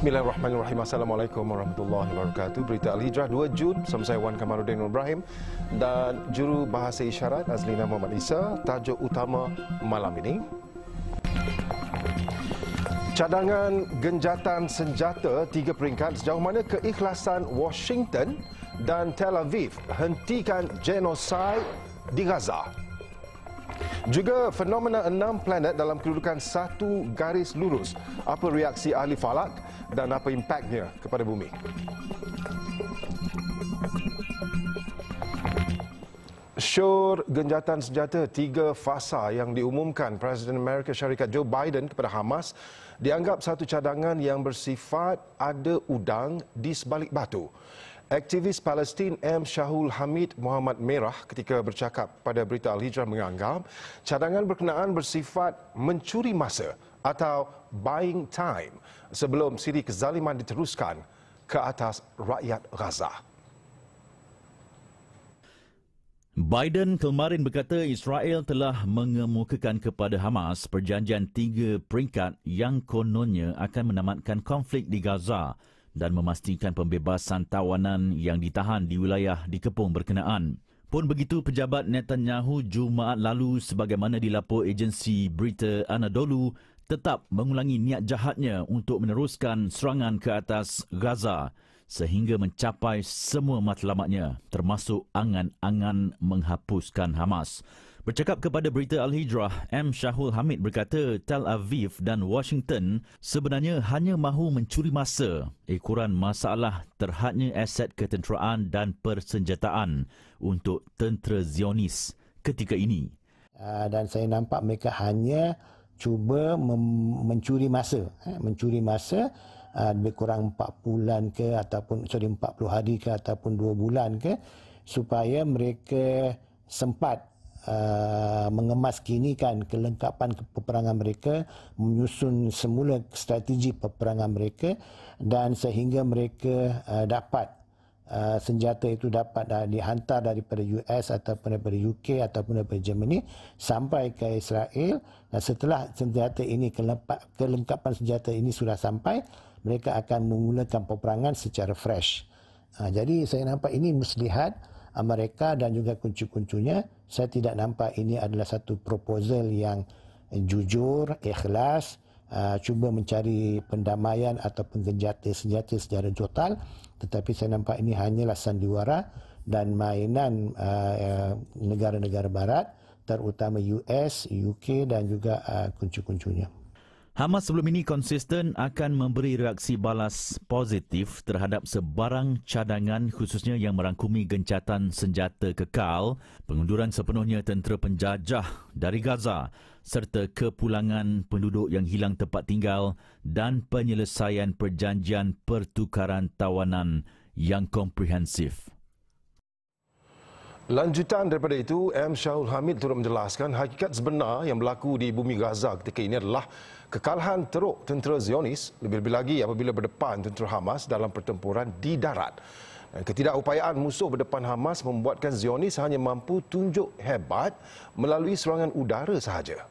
Bismillahirrahmanirrahim. Assalamualaikum warahmatullahi wabarakatuh. Berita Al-Hijrah 2 Jun bersama saya Wan Kamaluddin Ibrahim dan juru bahasa isyarat Azlina Muhammad Isa. Tajuk utama malam ini. Cadangan genjatan senjata tiga peringkat sejauh mana keikhlasan Washington dan Tel Aviv hentikan genosid di Gaza. Juga fenomena enam planet dalam kedudukan satu garis lurus. Apa reaksi ahli falak? dan apa impaknya kepada bumi. Syur genjatan senjata tiga fasa yang diumumkan Presiden Amerika Syarikat Joe Biden kepada Hamas dianggap satu cadangan yang bersifat ada udang di sebalik batu. Aktivis Palestin M. Shahul Hamid Muhammad Merah ketika bercakap pada berita Al-Hijrah menganggap cadangan berkenaan bersifat mencuri masa atau buying time sebelum siri kezaliman diteruskan ke atas rakyat Gaza. Biden kemarin berkata Israel telah mengemukakan kepada Hamas perjanjian tiga peringkat yang kononnya akan menamatkan konflik di Gaza dan memastikan pembebasan tawanan yang ditahan di wilayah dikepung berkenaan. Pun begitu, pejabat Netanyahu Jumaat lalu sebagaimana dilaporkan agensi berita Anadolu tetap mengulangi niat jahatnya untuk meneruskan serangan ke atas Gaza sehingga mencapai semua matlamatnya termasuk angan-angan menghapuskan Hamas. Bercakap kepada berita Al-Hijrah, M. Shahul Hamid berkata Tel Aviv dan Washington sebenarnya hanya mahu mencuri masa ekoran masalah terhadnya aset ketenteraan dan persenjataan untuk tentera Zionis ketika ini. Ah, dan saya nampak mereka hanya cuba mencuri masa eh, mencuri masa uh, lebih kurang 4 bulan ke ataupun sorry 40 hari ke ataupun 2 bulan ke supaya mereka sempat uh, mengemaskinikan kelengkapan peperangan mereka menyusun semula strategi peperangan mereka dan sehingga mereka uh, dapat Uh, senjata itu dapat uh, dihantar daripada US ataupun daripada UK ataupun daripada Germany sampai ke Israel dan setelah senjata ini kelepak, kelengkapan senjata ini sudah sampai mereka akan memulakan peperangan secara fresh. Uh, jadi saya nampak ini muslihat Amerika uh, dan juga kuncu-kuncunya saya tidak nampak ini adalah satu proposal yang jujur, ikhlas uh, cuba mencari pendamaian ataupun senjata-senjata secara total tetapi saya nampak ini hanyalah sandiwara dan mainan uh, uh, negara-negara uh, barat terutama US, UK dan juga uh, kuncu-kuncunya. Hamas sebelum ini konsisten akan memberi reaksi balas positif terhadap sebarang cadangan khususnya yang merangkumi gencatan senjata kekal, pengunduran sepenuhnya tentera penjajah dari Gaza serta kepulangan penduduk yang hilang tempat tinggal dan penyelesaian perjanjian pertukaran tawanan yang komprehensif. Lanjutan daripada itu, M. Syahul Hamid turut menjelaskan hakikat sebenar yang berlaku di bumi Gaza ketika ini adalah kekalahan teruk tentera Zionis, lebih-lebih lagi apabila berdepan tentera Hamas dalam pertempuran di darat. Eh, ketidakupayaan musuh berdepan Hamas membuatkan Zionis hanya mampu tunjuk hebat melalui serangan udara sahaja.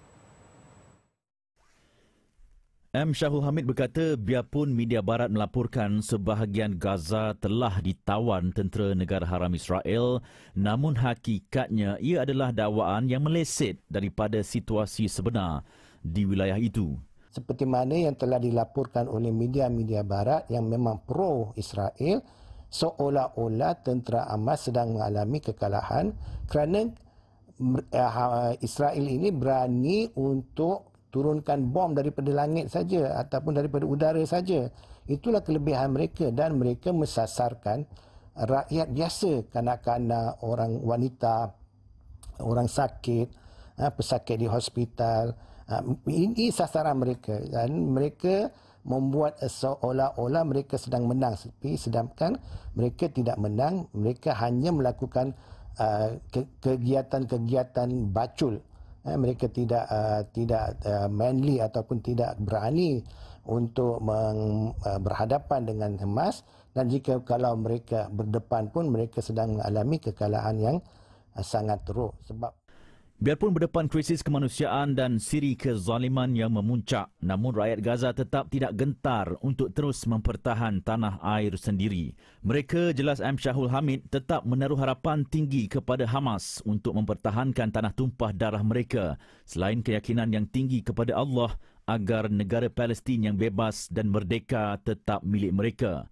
M. Syahul Hamid berkata, biarpun media barat melaporkan sebahagian Gaza telah ditawan tentera negara haram Israel, namun hakikatnya ia adalah dakwaan yang meleset daripada situasi sebenar di wilayah itu. Seperti mana yang telah dilaporkan oleh media-media barat yang memang pro-Israel, seolah-olah tentera Hamas sedang mengalami kekalahan kerana eh, ha, Israel ini berani untuk turunkan bom daripada langit saja ataupun daripada udara saja. Itulah kelebihan mereka dan mereka mesasarkan rakyat biasa, kanak-kanak, orang wanita, orang sakit, eh, pesakit di hospital. Eh, ini sasaran mereka dan mereka membuat seolah-olah mereka sedang menang tapi sedangkan mereka tidak menang mereka hanya melakukan uh, kegiatan-kegiatan bacul eh, mereka tidak uh, tidak uh, manly ataupun tidak berani untuk meng, uh, berhadapan dengan emas dan jika kalau mereka berdepan pun mereka sedang mengalami kekalahan yang uh, sangat teruk sebab Biarpun berdepan krisis kemanusiaan dan siri kezaliman yang memuncak, namun rakyat Gaza tetap tidak gentar untuk terus mempertahan tanah air sendiri. Mereka jelas M. Syahul Hamid tetap menaruh harapan tinggi kepada Hamas untuk mempertahankan tanah tumpah darah mereka selain keyakinan yang tinggi kepada Allah agar negara Palestin yang bebas dan merdeka tetap milik mereka.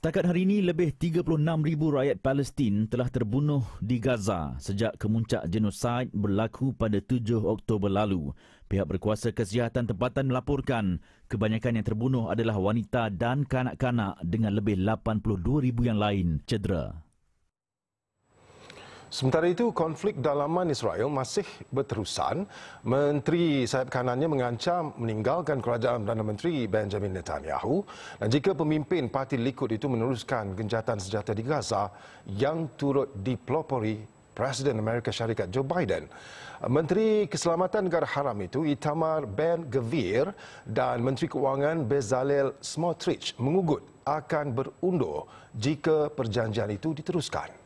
Setakat hari ini, lebih 36,000 rakyat Palestin telah terbunuh di Gaza sejak kemuncak genosid berlaku pada 7 Oktober lalu. Pihak berkuasa kesihatan tempatan melaporkan kebanyakan yang terbunuh adalah wanita dan kanak-kanak dengan lebih 82,000 yang lain cedera. Sementara itu, konflik dalaman Israel masih berterusan. Menteri sayap kanannya mengancam meninggalkan kerajaan Perdana Menteri Benjamin Netanyahu. Dan jika pemimpin parti Likud itu meneruskan genjatan senjata di Gaza yang turut dipelopori Presiden Amerika Syarikat Joe Biden. Menteri Keselamatan Negara Haram itu Itamar Ben Gvir dan Menteri Keuangan Bezalel Smotrich mengugut akan berundur jika perjanjian itu diteruskan.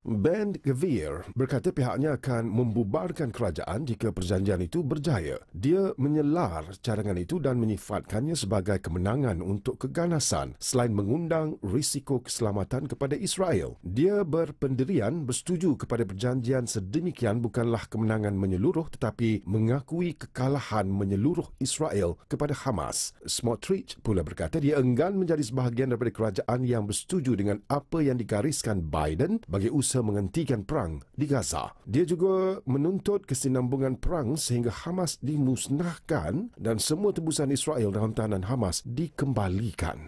Ben Gvir berkata pihaknya akan membubarkan kerajaan jika perjanjian itu berjaya. Dia menyelar cadangan itu dan menyifatkannya sebagai kemenangan untuk keganasan selain mengundang risiko keselamatan kepada Israel. Dia berpendirian bersetuju kepada perjanjian sedemikian bukanlah kemenangan menyeluruh tetapi mengakui kekalahan menyeluruh Israel kepada Hamas. Smotrich pula berkata dia enggan menjadi sebahagian daripada kerajaan yang bersetuju dengan apa yang digariskan Biden bagi usaha berusaha menghentikan perang di Gaza. Dia juga menuntut kesinambungan perang sehingga Hamas dimusnahkan dan semua tebusan Israel dalam tahanan Hamas dikembalikan.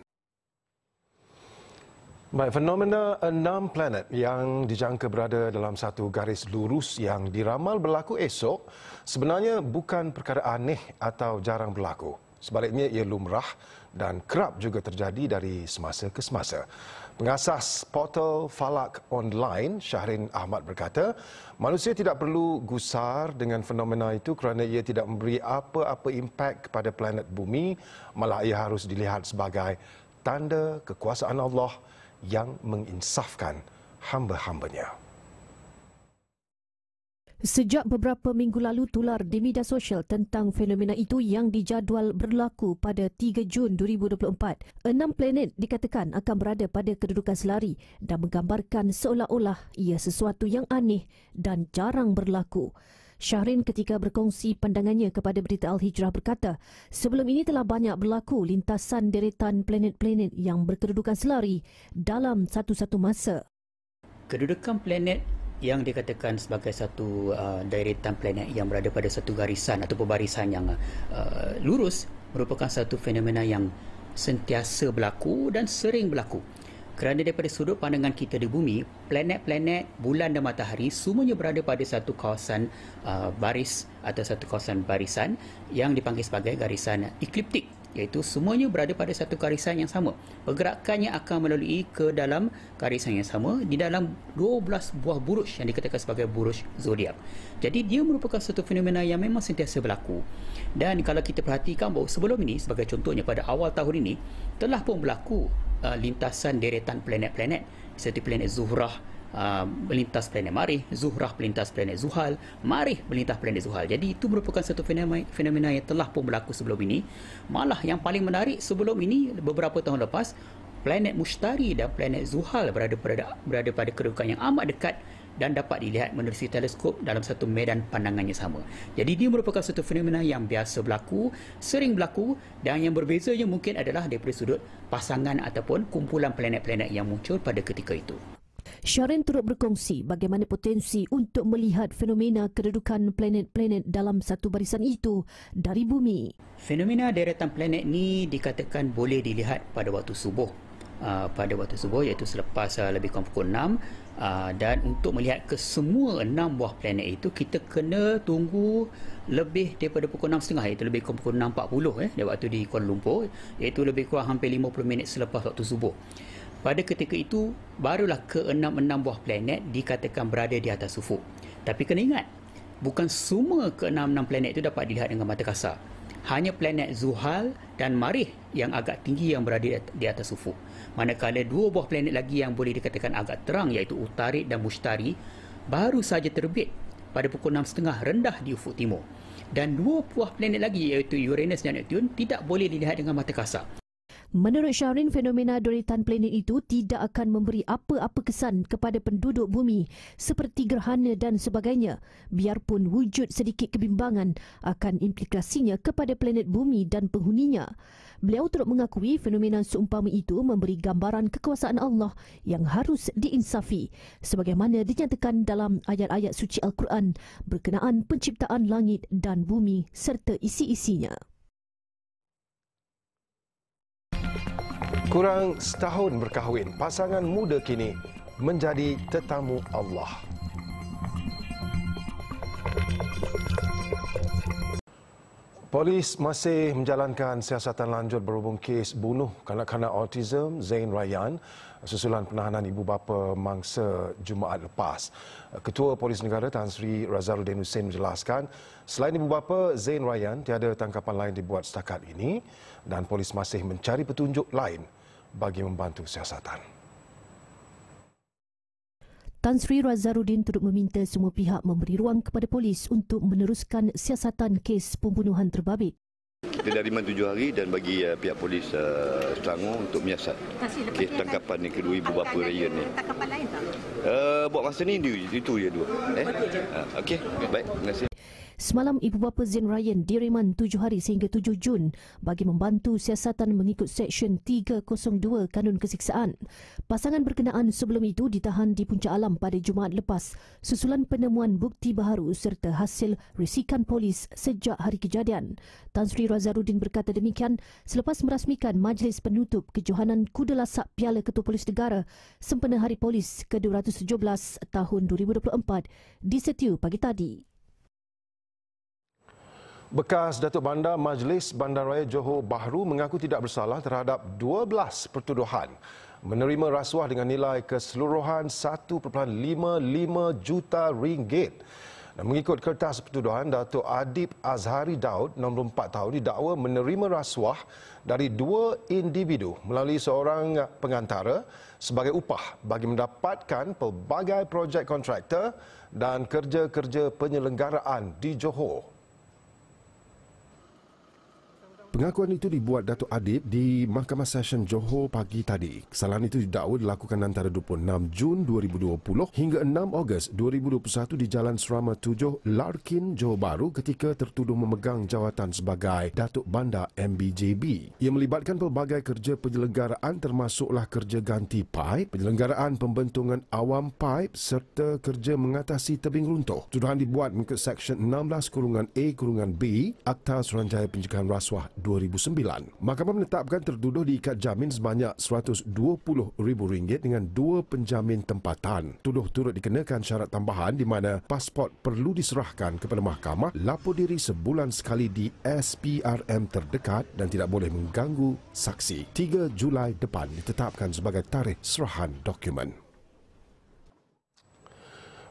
Baik, fenomena enam planet yang dijangka berada dalam satu garis lurus yang diramal berlaku esok sebenarnya bukan perkara aneh atau jarang berlaku. Sebaliknya ia lumrah dan kerap juga terjadi dari semasa ke semasa. Pengasas portal Falak Online, Syahrin Ahmad berkata, manusia tidak perlu gusar dengan fenomena itu kerana ia tidak memberi apa-apa impak kepada planet bumi, malah ia harus dilihat sebagai tanda kekuasaan Allah yang menginsafkan hamba-hambanya. Sejak beberapa minggu lalu tular di media sosial tentang fenomena itu yang dijadual berlaku pada 3 Jun 2024. Enam planet dikatakan akan berada pada kedudukan selari dan menggambarkan seolah-olah ia sesuatu yang aneh dan jarang berlaku. Syahrin ketika berkongsi pandangannya kepada berita Al-Hijrah berkata, sebelum ini telah banyak berlaku lintasan deretan planet-planet yang berkedudukan selari dalam satu-satu masa. Kedudukan planet yang dikatakan sebagai satu uh, deretan planet yang berada pada satu garisan atau pembarisan yang uh, lurus merupakan satu fenomena yang sentiasa berlaku dan sering berlaku. Kerana daripada sudut pandangan kita di bumi, planet-planet, bulan dan matahari semuanya berada pada satu kawasan uh, baris atau satu kawasan barisan yang dipanggil sebagai garisan ekliptik iaitu semuanya berada pada satu garisan yang sama. Pergerakannya akan melalui ke dalam garisan yang sama di dalam 12 buah buruj yang dikatakan sebagai buruj zodiak. Jadi dia merupakan satu fenomena yang memang sentiasa berlaku. Dan kalau kita perhatikan bahawa sebelum ini sebagai contohnya pada awal tahun ini telah pun berlaku uh, lintasan deretan planet-planet seperti planet Zuhrah, Ah, melintas uh, planet Marih, Zuhrah melintas planet Zuhal, Marih melintas planet Zuhal. Jadi itu merupakan satu fenomena, fenomena yang telah pun berlaku sebelum ini. Malah yang paling menarik sebelum ini beberapa tahun lepas planet Mushtari dan planet Zuhal berada pada berada pada kedudukan yang amat dekat dan dapat dilihat menerusi teleskop dalam satu medan pandangannya sama. Jadi dia merupakan satu fenomena yang biasa berlaku, sering berlaku dan yang berbezanya mungkin adalah daripada sudut pasangan ataupun kumpulan planet-planet yang muncul pada ketika itu. Sharon turut berkongsi bagaimana potensi untuk melihat fenomena kedudukan planet-planet dalam satu barisan itu dari bumi. Fenomena deretan planet ni dikatakan boleh dilihat pada waktu subuh. Uh, pada waktu subuh iaitu selepas uh, lebih kurang pukul 6 uh, ah, dan untuk melihat kesemua enam buah planet itu kita kena tunggu lebih daripada pukul 6.30 iaitu lebih kurang pukul 6.40 eh, waktu di Kuala Lumpur iaitu lebih kurang hampir 50 minit selepas waktu subuh. Pada ketika itu, barulah keenam-enam buah planet dikatakan berada di atas ufuk. Tapi kena ingat, bukan semua keenam-enam planet itu dapat dilihat dengan mata kasar. Hanya planet Zuhal dan Marih yang agak tinggi yang berada di atas ufuk. Manakala dua buah planet lagi yang boleh dikatakan agak terang iaitu Utarik dan Mushtari baru saja terbit pada pukul 6.30 rendah di ufuk timur. Dan dua buah planet lagi iaitu Uranus dan Neptune tidak boleh dilihat dengan mata kasar. Menurut Syahrin, fenomena deretan planet itu tidak akan memberi apa-apa kesan kepada penduduk bumi seperti gerhana dan sebagainya, biarpun wujud sedikit kebimbangan akan implikasinya kepada planet bumi dan penghuninya. Beliau turut mengakui fenomena seumpama itu memberi gambaran kekuasaan Allah yang harus diinsafi, sebagaimana dinyatakan dalam ayat-ayat suci Al-Quran berkenaan penciptaan langit dan bumi serta isi-isinya. Kurang setahun berkahwin, pasangan muda kini menjadi tetamu Allah. Polis masih menjalankan siasatan lanjut berhubung kes bunuh kanak-kanak autism Zain Ryan susulan penahanan ibu bapa mangsa Jumaat lepas. Ketua Polis Negara Tan Sri Razaluddin Hussein menjelaskan, selain ibu bapa Zain Ryan, tiada tangkapan lain dibuat setakat ini dan polis masih mencari petunjuk lain bagi membantu siasatan. Tan Sri Razaruddin turut meminta semua pihak memberi ruang kepada polis untuk meneruskan siasatan kes pembunuhan terbabit. Kita dah lima tujuh hari dan bagi uh, pihak polis uh, Selangor untuk menyiasat kes tangkapan ni kan? kedua ibu bapa raya ni. Tangkapan Uh, buat masa ni, itu dia dua. Eh? Uh, Okey, baik. Terima kasih. Semalam ibu bapa Zain Ryan direman 7 hari sehingga 7 Jun bagi membantu siasatan mengikut Seksyen 302 Kanun Kesiksaan. Pasangan berkenaan sebelum itu ditahan di Punca Alam pada Jumaat lepas susulan penemuan bukti baharu serta hasil risikan polis sejak hari kejadian. Tan Sri Razarudin berkata demikian selepas merasmikan Majlis Penutup Kejohanan Kuda Lasak Piala Ketua Polis Negara sempena Hari Polis ke-217 tahun 2024 di Setiu pagi tadi. Bekas Datuk Bandar Majlis Bandaraya Johor Bahru mengaku tidak bersalah terhadap 12 pertuduhan menerima rasuah dengan nilai keseluruhan 1.55 juta ringgit. Dan mengikut kertas pertuduhan, Datuk Adib Azhari Daud, 64 tahun, didakwa menerima rasuah dari dua individu melalui seorang pengantara sebagai upah bagi mendapatkan pelbagai projek kontraktor dan kerja-kerja penyelenggaraan di Johor. Pengakuan itu dibuat Datuk Adib di Mahkamah Session Johor pagi tadi. Kesalahan itu didakwa dilakukan antara 26 Jun 2020 hingga 6 Ogos 2021 di Jalan Serama 7 Larkin, Johor Baru ketika tertuduh memegang jawatan sebagai Datuk Bandar MBJB. Ia melibatkan pelbagai kerja penyelenggaraan termasuklah kerja ganti pipe, penyelenggaraan pembentungan awam pipe serta kerja mengatasi tebing runtuh. Tuduhan dibuat mengikut Section 16 kurungan A kurungan B Akta Suruhanjaya Pencegahan Rasuah 2009. Mahkamah menetapkan terduduh diikat jamin sebanyak RM120,000 dengan dua penjamin tempatan. Tuduh turut dikenakan syarat tambahan di mana pasport perlu diserahkan kepada mahkamah lapor diri sebulan sekali di SPRM terdekat dan tidak boleh mengganggu saksi. 3 Julai depan ditetapkan sebagai tarikh serahan dokumen.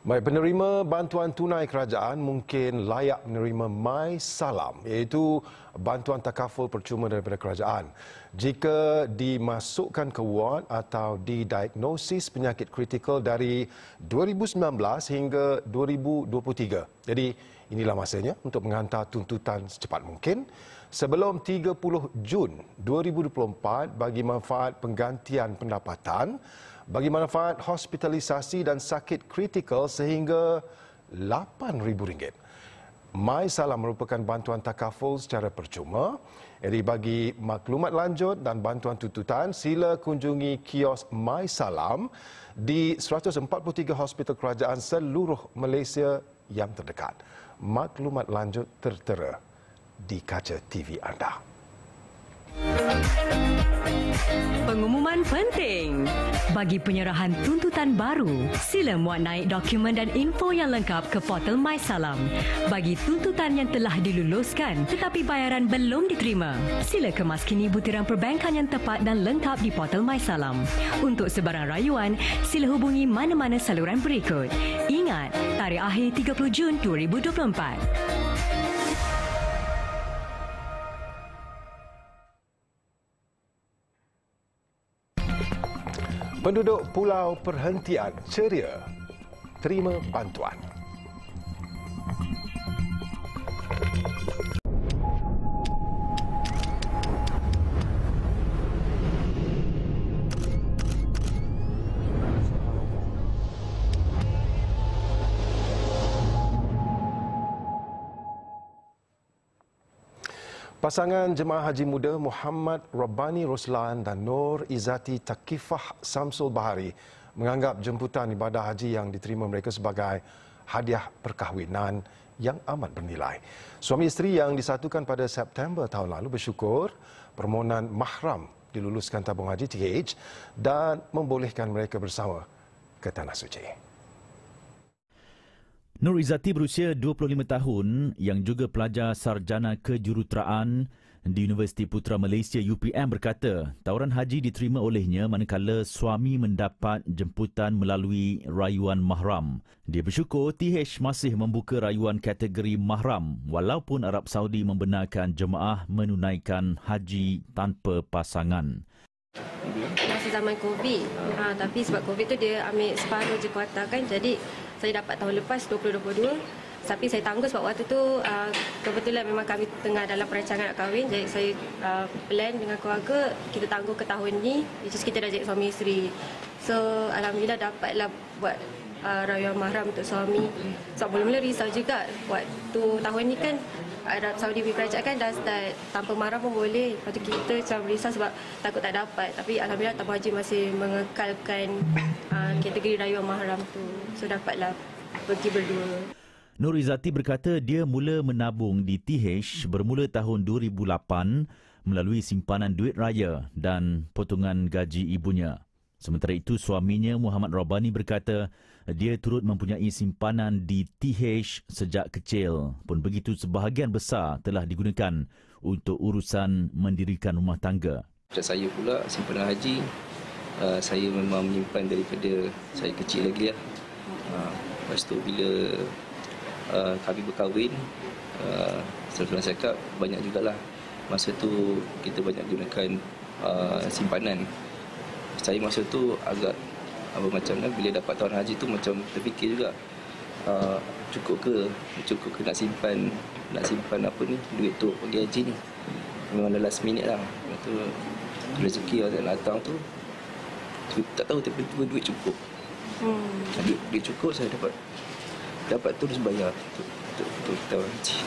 Baik, penerima bantuan tunai kerajaan mungkin layak menerima My Salam iaitu bantuan takaful percuma daripada kerajaan. Jika dimasukkan ke ward atau didiagnosis penyakit kritikal dari 2019 hingga 2023. Jadi inilah masanya untuk menghantar tuntutan secepat mungkin sebelum 30 Jun 2024 bagi manfaat penggantian pendapatan bagi manfaat hospitalisasi dan sakit kritikal sehingga RM8,000. My Salam merupakan bantuan takaful secara percuma. Jadi bagi maklumat lanjut dan bantuan tututan, sila kunjungi kios My Salam di 143 hospital kerajaan seluruh Malaysia yang terdekat. Maklumat lanjut tertera di kaca TV anda pengumuman penting. Bagi penyerahan tuntutan baru, sila muat naik dokumen dan info yang lengkap ke portal MySalam. Bagi tuntutan yang telah diluluskan tetapi bayaran belum diterima, sila kemas kini butiran perbankan yang tepat dan lengkap di portal MySalam. Untuk sebarang rayuan, sila hubungi mana-mana saluran berikut. Ingat, tarikh akhir 30 Jun 2024. Penduduk Pulau Perhentian ceria terima bantuan. Pasangan Jemaah Haji Muda Muhammad Rabbani Roslan dan Nur Izati Takifah Samsul Bahari menganggap jemputan ibadah haji yang diterima mereka sebagai hadiah perkahwinan yang amat bernilai. Suami isteri yang disatukan pada September tahun lalu bersyukur permohonan mahram diluluskan tabung haji TH dan membolehkan mereka bersama ke Tanah Suci. Nur Izati berusia 25 tahun yang juga pelajar sarjana kejuruteraan di Universiti Putra Malaysia UPM berkata tawaran haji diterima olehnya manakala suami mendapat jemputan melalui rayuan mahram. Dia bersyukur TH masih membuka rayuan kategori mahram walaupun Arab Saudi membenarkan jemaah menunaikan haji tanpa pasangan zaman COVID. Ha, tapi sebab COVID tu dia ambil separuh je kuota kan. Jadi saya dapat tahun lepas 2022. Tapi saya tangguh sebab waktu tu ha, kebetulan memang kami tengah dalam perancangan nak kahwin. Jadi saya ha, plan dengan keluarga kita tangguh ke tahun ni. Which is kita dah jadi suami isteri. So Alhamdulillah dapatlah buat uh, ha, rayuan mahram untuk suami. Sebab so, mula-mula risau juga waktu tahun ni kan Arab Saudi pergi pelajar kan dah start tanpa marah pun boleh. Lepas tu kita macam risau sebab takut tak dapat. Tapi Alhamdulillah Tabung Haji masih mengekalkan uh, kategori rayuan mahram tu. So dapatlah pergi berdua. Nur Izzati berkata dia mula menabung di TH bermula tahun 2008 melalui simpanan duit raya dan potongan gaji ibunya. Sementara itu suaminya Muhammad Robani berkata dia turut mempunyai simpanan di TH sejak kecil pun begitu sebahagian besar telah digunakan untuk urusan mendirikan rumah tangga. Macam saya pula simpanan haji uh, saya memang menyimpan daripada saya kecil lagi lah. Uh, lepas tu bila uh, kami berkahwin selepas saya cakap banyak juga lah masa tu kita banyak gunakan simpanan. Saya masa tu agak apa macam kan bila dapat tahun haji tu macam terfikir juga uh, cukup ke cukup ke nak simpan nak simpan apa ni duit tu pergi haji ni memang last minute lah Lepas tu rezeki yang nak datang tu tak tahu tapi tiba duit cukup hmm. duit, duit cukup saya dapat dapat terus bayar untuk, untuk, untuk tahun haji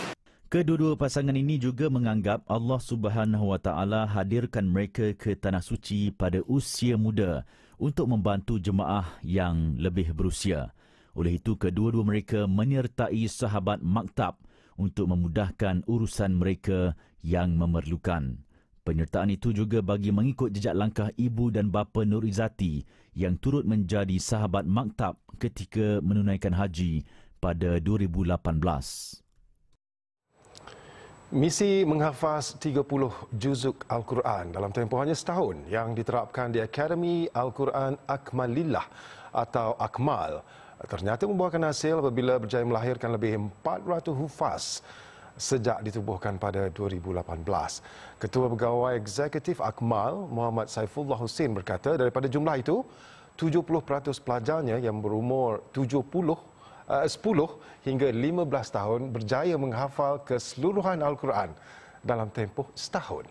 Kedua-dua pasangan ini juga menganggap Allah Subhanahu Wa Taala hadirkan mereka ke tanah suci pada usia muda untuk membantu jemaah yang lebih berusia. Oleh itu, kedua-dua mereka menyertai sahabat maktab untuk memudahkan urusan mereka yang memerlukan. Penyertaan itu juga bagi mengikut jejak langkah ibu dan bapa Nur Izzati yang turut menjadi sahabat maktab ketika menunaikan haji pada 2018. Misi menghafaz 30 juzuk Al-Quran dalam tempoh hanya setahun yang diterapkan di Akademi Al-Quran Akmalillah atau Akmal ternyata membuahkan hasil apabila berjaya melahirkan lebih 400 hufaz sejak ditubuhkan pada 2018. Ketua Pegawai Eksekutif Akmal Muhammad Saifullah Hussein berkata daripada jumlah itu 70% pelajarnya yang berumur 70 uh, 10 hingga 15 tahun berjaya menghafal keseluruhan Al-Quran dalam tempoh setahun.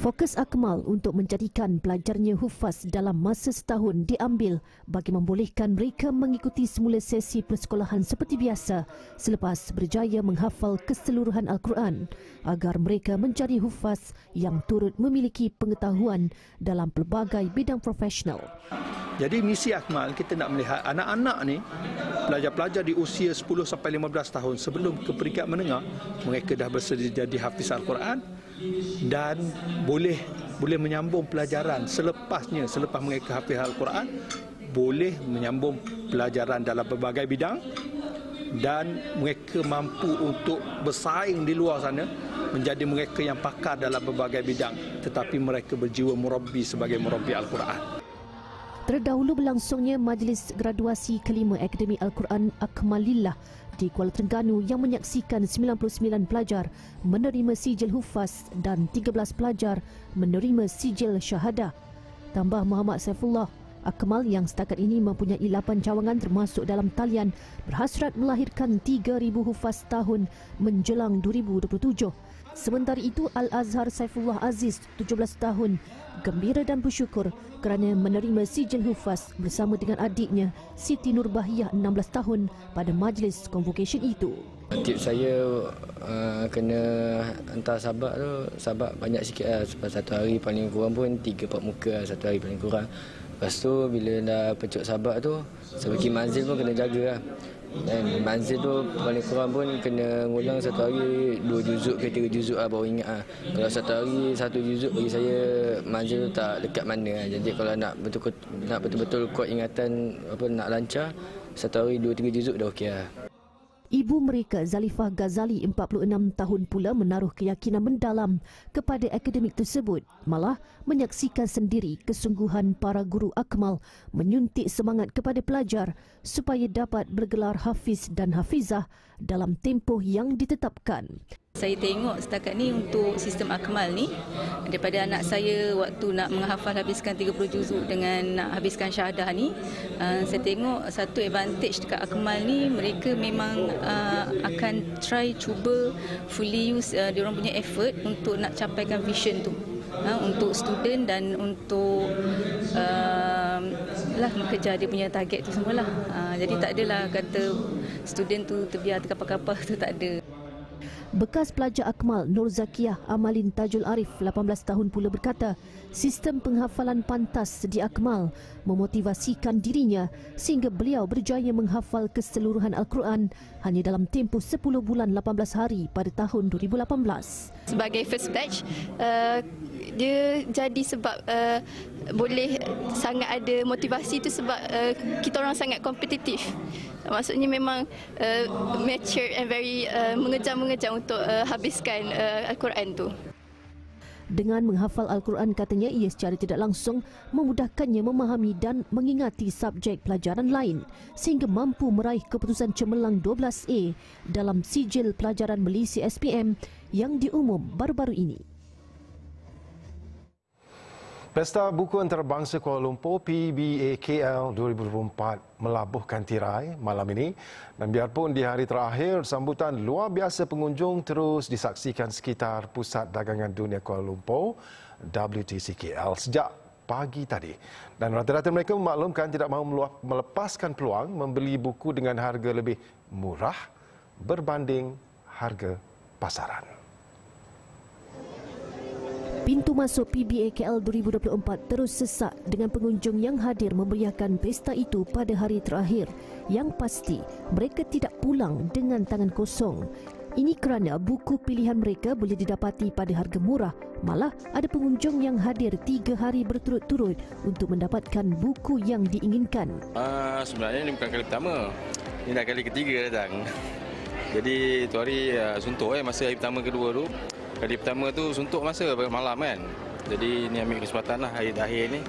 Fokus Akmal untuk menjadikan pelajarnya hufaz dalam masa setahun diambil bagi membolehkan mereka mengikuti semula sesi persekolahan seperti biasa selepas berjaya menghafal keseluruhan Al-Quran agar mereka menjadi hufaz yang turut memiliki pengetahuan dalam pelbagai bidang profesional. Jadi misi Akmal kita nak melihat anak-anak ni pelajar-pelajar di usia 10 sampai 15 tahun sebelum ke peringkat menengah mereka dah bersedia jadi hafiz Al-Quran dan boleh boleh menyambung pelajaran selepasnya selepas mereka hafiz al-Quran boleh menyambung pelajaran dalam berbagai bidang dan mereka mampu untuk bersaing di luar sana menjadi mereka yang pakar dalam berbagai bidang tetapi mereka berjiwa murabbi sebagai murabbi al-Quran Terdahulu berlangsungnya majlis graduasi kelima Akademi Al-Quran Akmalillah di Kuala Terengganu yang menyaksikan 99 pelajar menerima sijil hufaz dan 13 pelajar menerima sijil syahadah. Tambah Muhammad Saifullah, Akmal yang setakat ini mempunyai 8 cawangan termasuk dalam talian berhasrat melahirkan 3,000 hufaz tahun menjelang 2027. Sementara itu, Al-Azhar Saifullah Aziz, 17 tahun, gembira dan bersyukur kerana menerima sijil hufaz bersama dengan adiknya, Siti Nurbahiyah, 16 tahun, pada majlis konvokasi itu. Tip saya uh, kena hantar sahabat tu, sahabat banyak sikit lah. Sebab satu hari paling kurang pun tiga 4 muka lah, satu hari paling kurang. Lepas tu, bila dah pecuk sahabat tu, sebagai manzil pun kena jaga lah. Dan manzil tu paling kurang pun kena ngulang satu hari dua juzuk ke tiga juzuk lah baru ingat lah. Kalau satu hari satu juzuk bagi saya manzil tu tak dekat mana lah. Jadi kalau nak betul-betul, nak betul-betul kuat ingatan apa nak lancar, satu hari dua tiga juzuk dah okey lah. Ibu mereka Zalifah Ghazali 46 tahun pula menaruh keyakinan mendalam kepada akademik tersebut malah menyaksikan sendiri kesungguhan para guru Akmal menyuntik semangat kepada pelajar supaya dapat bergelar Hafiz dan Hafizah dalam tempoh yang ditetapkan. Saya tengok setakat ni untuk sistem akmal ni daripada anak saya waktu nak menghafal habiskan 30 juzuk dengan nak habiskan syahadah ni uh, saya tengok satu advantage dekat akmal ni mereka memang uh, akan try cuba fully use uh, dia orang punya effort untuk nak capaikan vision tu uh, untuk student dan untuk uh, lah mengejar dia punya target tu semualah uh, ha, jadi tak adalah kata student tu terbiar terkapal-kapal tu tak ada Bekas pelajar Akmal Nur Zakiah Amalin Tajul Arif 18 tahun pula berkata, sistem penghafalan pantas di Akmal memotivasikan dirinya sehingga beliau berjaya menghafal keseluruhan Al-Quran hanya dalam tempoh 10 bulan 18 hari pada tahun 2018. Sebagai first batch, uh, dia jadi sebab uh, boleh sangat ada motivasi itu sebab uh, kita orang sangat kompetitif maksudnya memang uh, mature and very uh, mengejar-mengejar untuk uh, habiskan uh, Al-Quran tu. Dengan menghafal Al-Quran katanya ia secara tidak langsung memudahkannya memahami dan mengingati subjek pelajaran lain sehingga mampu meraih keputusan cemerlang 12A dalam sijil pelajaran Malaysia SPM yang diumum baru-baru ini. Pesta Buku Antarabangsa Kuala Lumpur PBAKL 2024 melabuhkan tirai malam ini dan biarpun di hari terakhir sambutan luar biasa pengunjung terus disaksikan sekitar Pusat Dagangan Dunia Kuala Lumpur WTCKL sejak pagi tadi. Dan rata-rata mereka memaklumkan tidak mahu melepaskan peluang membeli buku dengan harga lebih murah berbanding harga pasaran. Pintu masuk PBAKL 2024 terus sesak dengan pengunjung yang hadir memeriahkan pesta itu pada hari terakhir. Yang pasti, mereka tidak pulang dengan tangan kosong. Ini kerana buku pilihan mereka boleh didapati pada harga murah. Malah, ada pengunjung yang hadir tiga hari berturut-turut untuk mendapatkan buku yang diinginkan. Uh, sebenarnya ini bukan kali pertama. Ini dah kali ketiga datang. Jadi, tu hari uh, suntuk eh, masa hari pertama kedua tu. Kali pertama tu suntuk masa pada malam kan. Jadi ni ambil kesempatan lah hari terakhir ni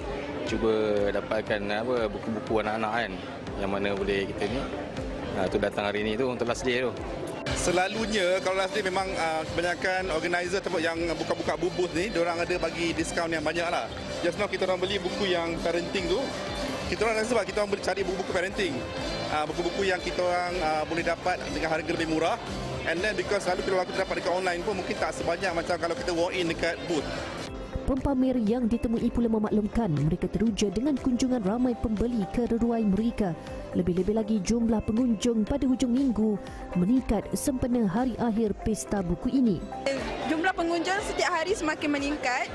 cuba dapatkan apa buku-buku anak-anak kan yang mana boleh kita ni. Ha, tu datang hari ni tu untuk last day tu. Selalunya kalau last day memang uh, kebanyakan organizer tempat yang buka-buka bubus ni orang ada bagi diskaun yang banyak lah. Just now kita orang beli buku yang parenting tu. Kita orang sebab kita orang cari buku-buku parenting. Ah, buku-buku yang kita orang boleh dapat dengan harga lebih murah And then because selalu kalau kita dapat dekat online pun mungkin tak sebanyak macam kalau kita walk in dekat booth. Pempamer yang ditemui pula memaklumkan mereka teruja dengan kunjungan ramai pembeli ke ruai mereka. Lebih-lebih lagi jumlah pengunjung pada hujung minggu meningkat sempena hari akhir pesta buku ini. Jumlah pengunjung setiap hari semakin meningkat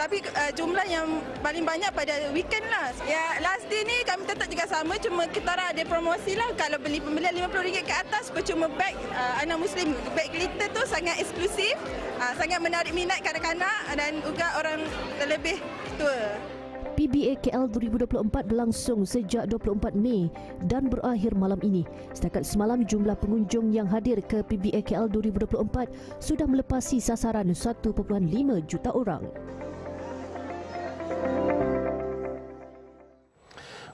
tapi uh, jumlah yang paling banyak pada weekend lah. Ya, last day ni kami tetap juga sama. Cuma kita ada promosi lah. Kalau beli pembelian RM50 ke atas, percuma beg uh, eh, anak muslim. Beg glitter tu sangat eksklusif, uh, sangat menarik minat kanak-kanak dan juga orang lebih tua. PBA KL 2024 berlangsung sejak 24 Mei dan berakhir malam ini. Setakat semalam jumlah pengunjung yang hadir ke PBA KL 2024 sudah melepasi sasaran 1.5 juta orang.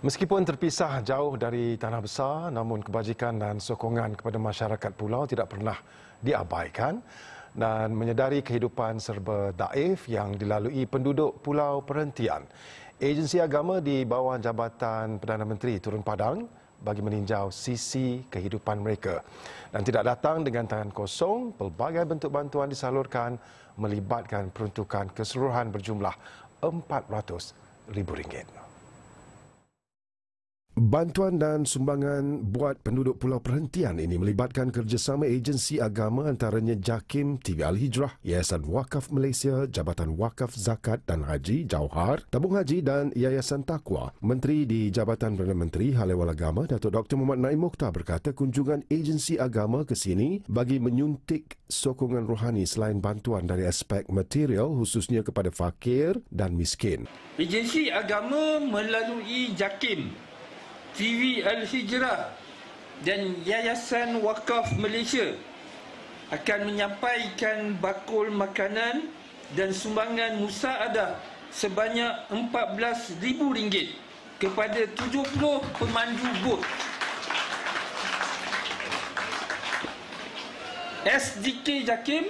Meskipun terpisah jauh dari tanah besar, namun kebajikan dan sokongan kepada masyarakat pulau tidak pernah diabaikan dan menyedari kehidupan serba daif yang dilalui penduduk Pulau Perhentian. Agensi agama di bawah Jabatan Perdana Menteri Turun Padang bagi meninjau sisi kehidupan mereka. Dan tidak datang dengan tangan kosong, pelbagai bentuk bantuan disalurkan melibatkan peruntukan keseluruhan berjumlah RM400,000. ringgit. Bantuan dan sumbangan buat penduduk Pulau Perhentian ini melibatkan kerjasama agensi agama antaranya JAKIM, TV Al-Hijrah, Yayasan Wakaf Malaysia, Jabatan Wakaf Zakat dan Haji, Jauhar, Tabung Haji dan Yayasan Takwa. Menteri di Jabatan Perdana Menteri Hal Ehwal Agama, Datuk Dr. Muhammad Naim Mokhtar berkata kunjungan agensi agama ke sini bagi menyuntik sokongan rohani selain bantuan dari aspek material khususnya kepada fakir dan miskin. Agensi agama melalui JAKIM TV Al-Hijrah dan Yayasan Wakaf Malaysia akan menyampaikan bakul makanan dan sumbangan musaadah sebanyak RM14,000 kepada 70 pemandu bot. SDK Jakim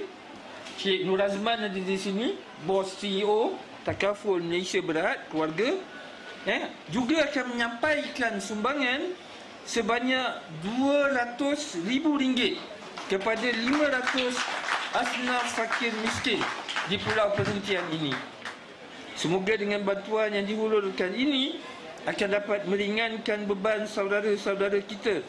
Cik Nur Azman ada di sini Bos CEO Takaful Malaysia Berat Keluarga eh, juga akan menyampaikan sumbangan sebanyak rm ringgit kepada 500 asnaf fakir miskin di Pulau Perhentian ini. Semoga dengan bantuan yang dihulurkan ini akan dapat meringankan beban saudara-saudara kita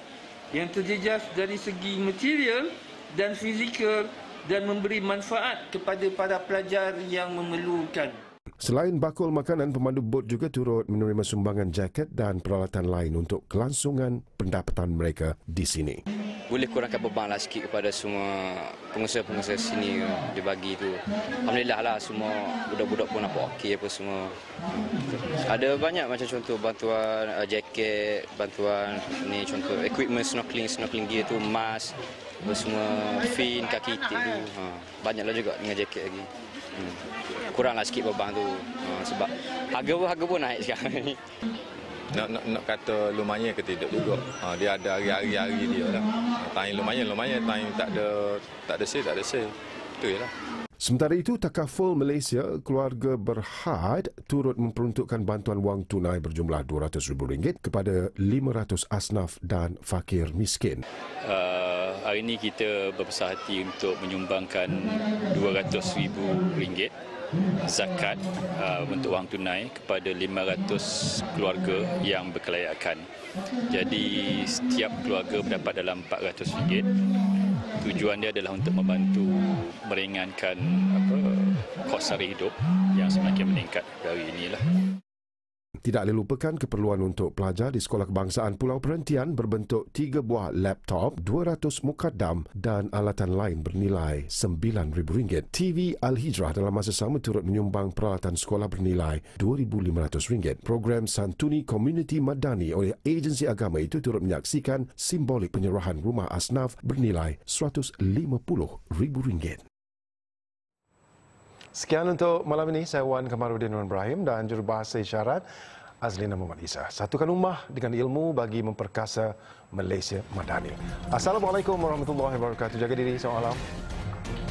yang terjejas dari segi material dan fizikal dan memberi manfaat kepada para pelajar yang memerlukan. Selain bakul makanan, pemandu bot juga turut menerima sumbangan jaket dan peralatan lain untuk kelangsungan pendapatan mereka di sini. Boleh kurangkan beban lah sikit kepada semua pengusaha-pengusaha sini dibagi bagi tu. Alhamdulillah lah semua budak-budak pun nampak okey apa semua. Ada banyak macam contoh bantuan uh, jaket, bantuan ni contoh equipment snorkeling, snorkeling gear tu, mask, apa semua fin, kaki itik tu. Ha, banyaklah juga dengan jaket lagi. Hmm. Kuranglah sikit beban tu ha, sebab harga pun, harga pun naik sekarang ni. Nak, nak, nak kata lumayan ke tidak juga. Ha, dia ada hari-hari dia lah. Ha, Tain lumayan, lumayan. Tain tak ada, tak ada sale, tak ada sale. Itu lah. Sementara itu, takaful Malaysia, keluarga berhad turut memperuntukkan bantuan wang tunai berjumlah RM200,000 kepada 500 asnaf dan fakir miskin. Uh, hari ini kita berbesar hati untuk menyumbangkan RM200,000 zakat uh, untuk wang tunai kepada 500 keluarga yang berkelayakan. Jadi setiap keluarga mendapat dalam RM400. Tujuan dia adalah untuk membantu meringankan apa kos hari hidup yang semakin meningkat dari inilah. Tidak dilupakan keperluan untuk pelajar di Sekolah Kebangsaan Pulau Perhentian berbentuk tiga buah laptop, 200 mukadam dan alatan lain bernilai RM9,000. TV Al-Hijrah dalam masa sama turut menyumbang peralatan sekolah bernilai RM2,500. Program Santuni Community Madani oleh agensi agama itu turut menyaksikan simbolik penyerahan rumah asnaf bernilai RM150,000. Sekian untuk malam ini. Saya Wan Kamarudin Wan Ibrahim dan jurubahasa isyarat Azlina Muhammad Isa. Satukan umah dengan ilmu bagi memperkasa Malaysia Madani. Assalamualaikum warahmatullahi wabarakatuh. Jaga diri. Assalamualaikum.